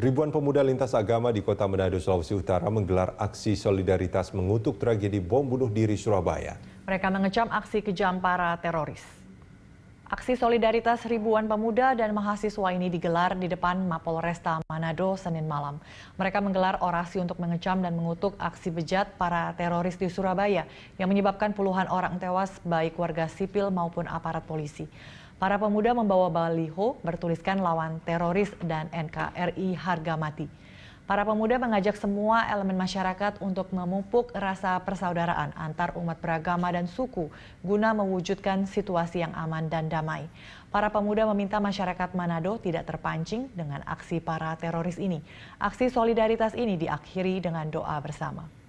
Ribuan pemuda lintas agama di kota Manado, Sulawesi Utara menggelar aksi solidaritas mengutuk tragedi bom bunuh diri Surabaya. Mereka mengecam aksi kejam para teroris. Aksi solidaritas ribuan pemuda dan mahasiswa ini digelar di depan Mapolresta Manado Senin malam. Mereka menggelar orasi untuk mengecam dan mengutuk aksi bejat para teroris di Surabaya yang menyebabkan puluhan orang tewas baik warga sipil maupun aparat polisi. Para pemuda membawa baliho bertuliskan lawan teroris dan NKRI harga mati. Para pemuda mengajak semua elemen masyarakat untuk memupuk rasa persaudaraan antar umat beragama dan suku guna mewujudkan situasi yang aman dan damai. Para pemuda meminta masyarakat Manado tidak terpancing dengan aksi para teroris ini. Aksi solidaritas ini diakhiri dengan doa bersama.